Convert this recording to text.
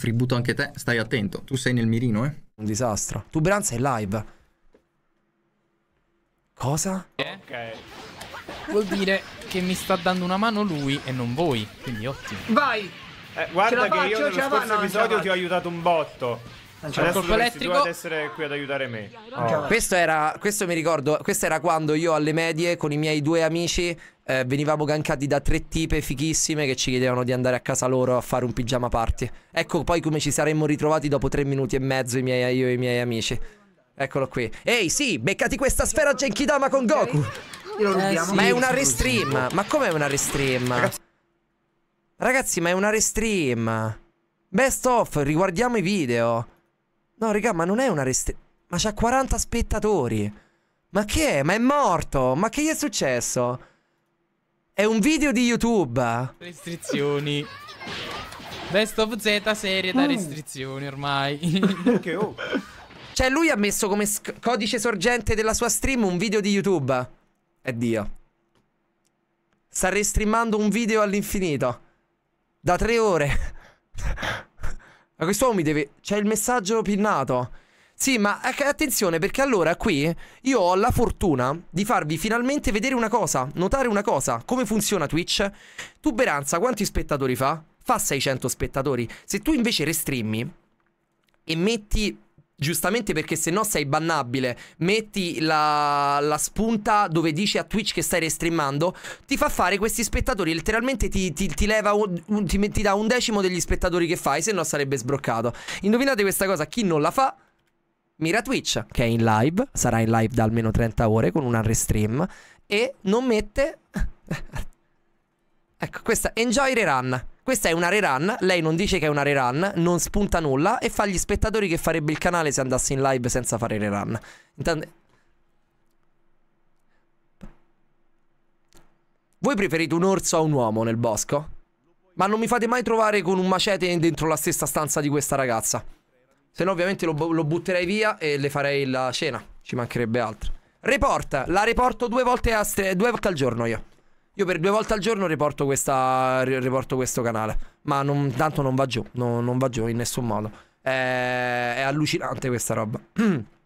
Fributo anche te, stai attento. Tu sei nel mirino, eh. Un disastro. Tu Branza è live. Cosa? Ok. Vuol dire che mi sta dando una mano lui e non voi, quindi ottimo. Vai! Eh, guarda che faccio, io nello scorso no, episodio ti ho aiutato un botto. Adesso dovresti tu ad essere qui ad aiutare me. Oh. Questo, era, questo mi ricordo, questo era quando io alle medie con i miei due amici eh, venivamo gankati da tre tipe fichissime che ci chiedevano di andare a casa loro a fare un pigiama party. Ecco poi come ci saremmo ritrovati dopo tre minuti e mezzo miei, io e i miei amici. Eccolo qui. Ehi, sì, beccati questa sfera Genkidama con Goku. Eh, Ma è una restream. Ma com'è una restream? Ragazzi. ma è una restream. Best off, riguardiamo i video. No, raga, ma non è una restream. Ma c'ha 40 spettatori. Ma che è? Ma è morto? Ma che gli è successo? È un video di YouTube. Restrizioni. Best of Z serie da ah. restrizioni ormai. Che oh. Cioè lui ha messo come codice sorgente della sua stream un video di YouTube. E Dio. Sta restreamando un video all'infinito. Da tre ore. Ma quest'uomo mi deve... C'è il messaggio pinnato. Sì, ma eh, attenzione perché allora qui io ho la fortuna di farvi finalmente vedere una cosa, notare una cosa, come funziona Twitch. Tuberanza quanti spettatori fa? Fa 600 spettatori. Se tu invece restrimmi e metti giustamente perché se no sei bannabile, metti la, la, spunta dove dici a Twitch che stai restreamando, ti fa fare questi spettatori, letteralmente ti, ti, ti leva, un, ti, ti dà un decimo degli spettatori che fai, se no sarebbe sbroccato. Indovinate questa cosa, chi non la fa Mira Twitch, che è in live, sarà in live da almeno 30 ore con un unrestream, e non mette... ecco, questa, Enjoy Rerun. Questa è una rerun, lei non dice che è una rerun, non spunta nulla e fa gli spettatori che farebbe il canale se andasse in live senza fare rerun. Intende... Voi preferite un orso a un uomo nel bosco? Ma non mi fate mai trovare con un macete dentro la stessa stanza di questa ragazza. Se no, ovviamente lo, lo, butterei via e le farei la cena. Ci mancherebbe altro. Report, la riporto due volte, a, due volte al giorno io. Io per due volte al giorno riporto, questa, riporto questo canale. Ma non, tanto non va giù, no, non va giù in nessun modo. È, eh, è allucinante questa roba.